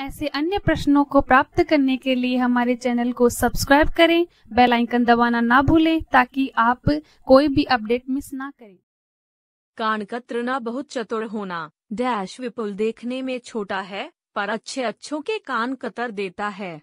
ऐसे अन्य प्रश्नों को प्राप्त करने के लिए हमारे चैनल को सब्सक्राइब करें बेल आइकन दबाना ना भूलें ताकि आप कोई भी अपडेट मिस ना करें कत्र न बहुत चतुर होना डैश विपुल देखने में छोटा है पर अच्छे अच्छों के कान कतर देता है